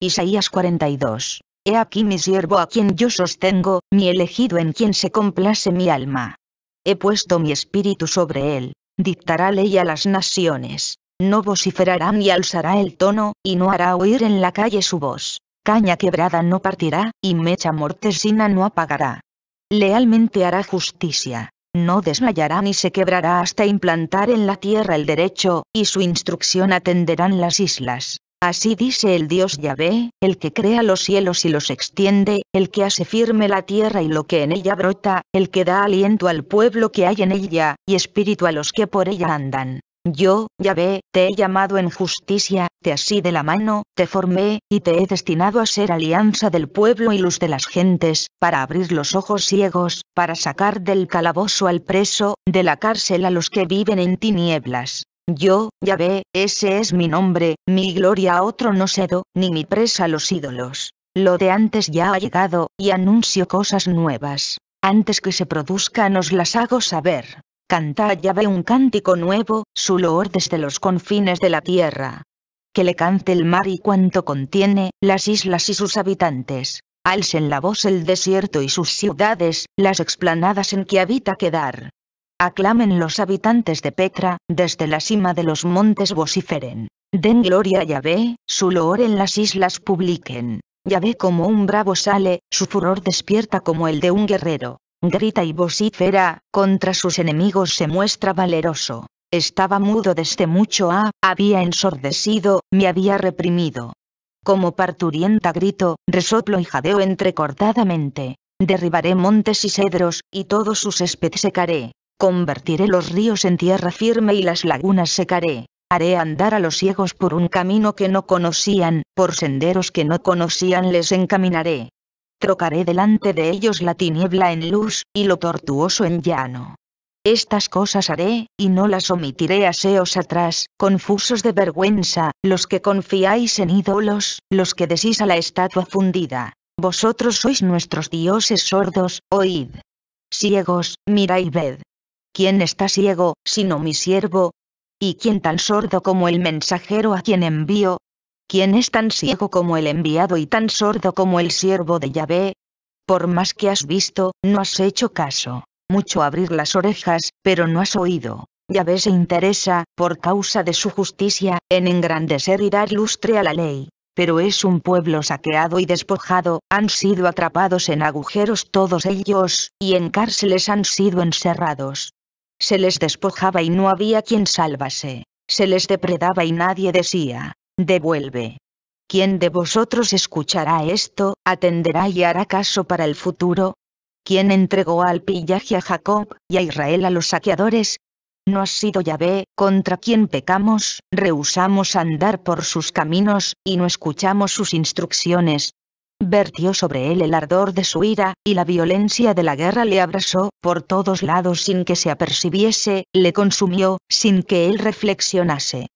Isaías 42. He aquí mi siervo a quien yo sostengo, mi elegido en quien se complace mi alma. He puesto mi espíritu sobre él, dictará ley a las naciones, no vociferará ni alzará el tono, y no hará oír en la calle su voz. Caña quebrada no partirá, y mecha mortesina no apagará. Lealmente hará justicia, no desmayará ni se quebrará hasta implantar en la tierra el derecho, y su instrucción atenderán las islas. Así dice el Dios Yahvé, el que crea los cielos y los extiende, el que hace firme la tierra y lo que en ella brota, el que da aliento al pueblo que hay en ella, y espíritu a los que por ella andan. Yo, Yahvé, te he llamado en justicia, te así de la mano, te formé, y te he destinado a ser alianza del pueblo y luz de las gentes, para abrir los ojos ciegos, para sacar del calabozo al preso, de la cárcel a los que viven en tinieblas yo, Yahvé, ese es mi nombre, mi gloria a otro no cedo, ni mi presa a los ídolos. Lo de antes ya ha llegado, y anuncio cosas nuevas. Antes que se produzcan os las hago saber. Canta Yahvé un cántico nuevo, su loor desde los confines de la tierra. Que le cante el mar y cuanto contiene, las islas y sus habitantes. Alcen la voz el desierto y sus ciudades, las explanadas en que habita Quedar aclamen los habitantes de Petra, desde la cima de los montes vociferen. Den gloria a Yahvé, su loor en las islas publiquen. Yahvé como un bravo sale, su furor despierta como el de un guerrero. Grita y vocifera, contra sus enemigos se muestra valeroso. Estaba mudo desde mucho a, ah, había ensordecido, me había reprimido. Como parturienta grito, resoplo y jadeo entrecortadamente. Derribaré montes y cedros, y todos sus espez secaré. Convertiré los ríos en tierra firme y las lagunas secaré. Haré andar a los ciegos por un camino que no conocían, por senderos que no conocían les encaminaré. Trocaré delante de ellos la tiniebla en luz, y lo tortuoso en llano. Estas cosas haré, y no las omitiré aseos atrás, confusos de vergüenza, los que confiáis en ídolos, los que decís a la estatua fundida. Vosotros sois nuestros dioses sordos, oíd. Ciegos, mira y ved. ¿Quién está ciego, sino mi siervo? ¿Y quién tan sordo como el mensajero a quien envío? ¿Quién es tan ciego como el enviado y tan sordo como el siervo de Yahvé? Por más que has visto, no has hecho caso. Mucho abrir las orejas, pero no has oído. Yahvé se interesa, por causa de su justicia, en engrandecer y dar lustre a la ley. Pero es un pueblo saqueado y despojado, han sido atrapados en agujeros todos ellos, y en cárceles han sido encerrados se les despojaba y no había quien salvase, se les depredaba y nadie decía, devuelve. ¿Quién de vosotros escuchará esto, atenderá y hará caso para el futuro? ¿Quién entregó al pillaje a Jacob, y a Israel a los saqueadores? No ha sido Yahvé, contra quien pecamos, rehusamos andar por sus caminos, y no escuchamos sus instrucciones, vertió sobre él el ardor de su ira, y la violencia de la guerra le abrazó, por todos lados sin que se apercibiese, le consumió, sin que él reflexionase.